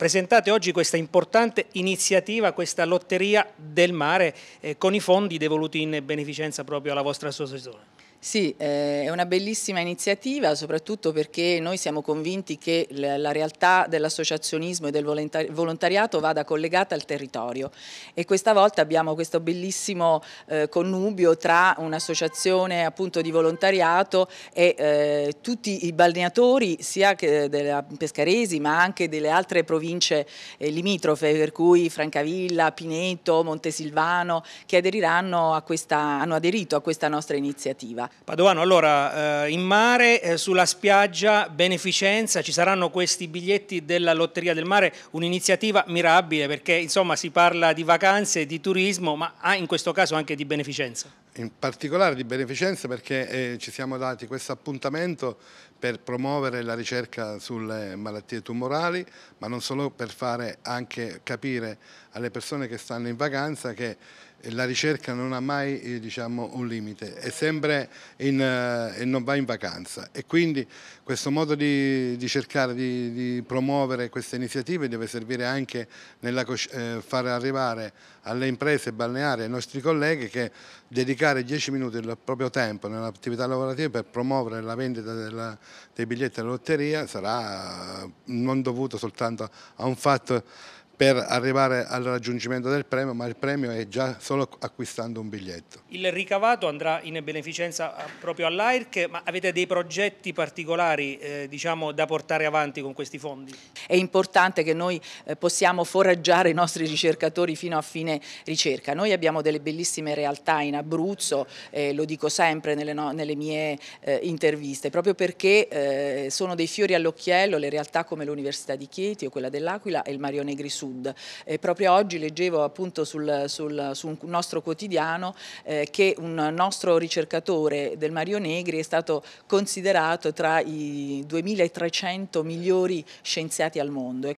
presentate oggi questa importante iniziativa, questa lotteria del mare eh, con i fondi devoluti in beneficenza proprio alla vostra associazione. Sì, eh, è una bellissima iniziativa, soprattutto perché noi siamo convinti che la, realtà dell'associazionismo e del volontariato vada collegata al territorio e questa volta abbiamo questo bellissimo eh, connubio tra un'associazione appunto di volontariato e eh, tutti i balneatori sia della Pescaresi ma anche delle altre province limitrofe per cui Francavilla, Pineto, Montesilvano che aderiranno a questa, hanno aderito a questa nostra iniziativa. Padovano, allora eh, in mare, eh, sulla spiaggia, beneficenza, ci saranno questi biglietti della Lotteria del Mare, un'iniziativa mirabile perché insomma si parla di vacanze, di turismo, ma ah, in questo caso anche di beneficenza in particolare di beneficenza perché eh, ci siamo dati questo appuntamento per promuovere la ricerca sulle malattie tumorali, ma non solo per fare anche capire alle persone che stanno in vacanza che eh, la ricerca non ha mai eh, diciamo, un limite, è sempre in, eh, e non va in vacanza e quindi questo modo di, di cercare di, di, promuovere queste iniziative deve servire anche nella eh, far arrivare alle imprese balneari, ai nostri colleghi che dedicare dedicare 10 minuti del proprio tempo nell'attività lavorativa per promuovere la vendita della, dei biglietti alla lotteria sarà eh, non dovuto soltanto a un fatto per arrivare al raggiungimento del premio, ma il premio è già solo acquistando un biglietto. Il ricavato andrà in beneficenza eh, proprio all'AIRC, ma avete dei progetti particolari eh, diciamo, da portare avanti con questi fondi? È importante che noi eh, possiamo foraggiare i nostri ricercatori fino a fine ricerca. Noi abbiamo delle bellissime realtà in Abruzzo, eh, lo dico sempre nelle, no, nelle mie eh, interviste, proprio perché eh, sono dei fiori all'occhiello le realtà come l'Università di Chieti o quella dell'Aquila e il Mario Negri Sud sud. E eh, proprio oggi leggevo appunto sul, sul, sul nostro quotidiano eh, che un nostro ricercatore del Mario Negri è stato considerato tra i 2300 migliori scienziati al mondo.